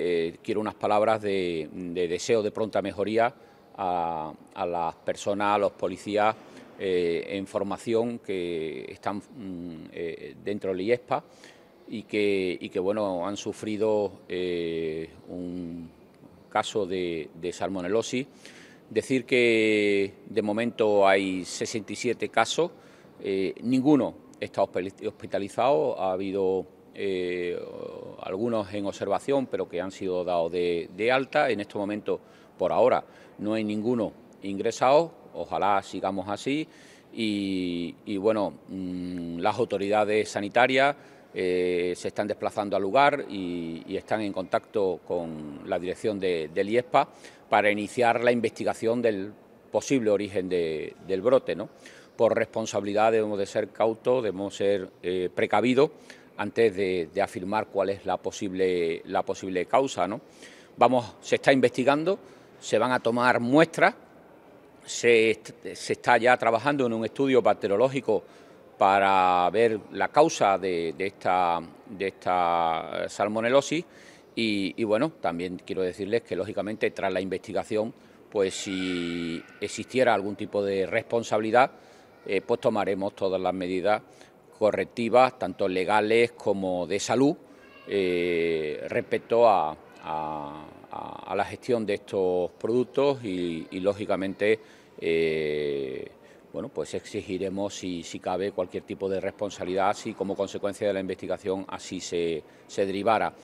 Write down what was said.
Eh, quiero unas palabras de, deseo de pronta mejoría a, las personas, a los policías eh, en formación que están mm, eh, dentro del IESPA y que, bueno, han sufrido un caso de, de salmonelosis. Decir que de momento hay 67 casos, ninguno está hospitalizado, ha habido eh, algunos en observación, pero que han sido dados de, alta. En este momento, por ahora, no hay ninguno ingresado, ojalá sigamos así. Y, bueno, mm, las autoridades sanitarias eh, se están desplazando al lugar y, están en contacto con la dirección de, del IESPA para iniciar la investigación del posible origen del brote. ¿no? Por responsabilidad debemos de ser cautos, debemos ser eh, precavidos antes de, afirmar cuál es la posible, la posible causa. ¿no? Vamos, se está investigando, se van a tomar muestras, se, está ya trabajando en un estudio bacteriológico para ver la causa de, esta, de esta eh, salmonelosis y, bueno, también quiero decirles que lógicamente tras la investigación, pues si existiera algún tipo de responsabilidad, eh, pues tomaremos todas las medidas correctivas, tanto legales como de salud, eh, respecto a, la gestión de estos productos y, lógicamente, eh, bueno, pues exigiremos, si, cabe, cualquier tipo de responsabilidad si como consecuencia de la investigación así se, se derivara.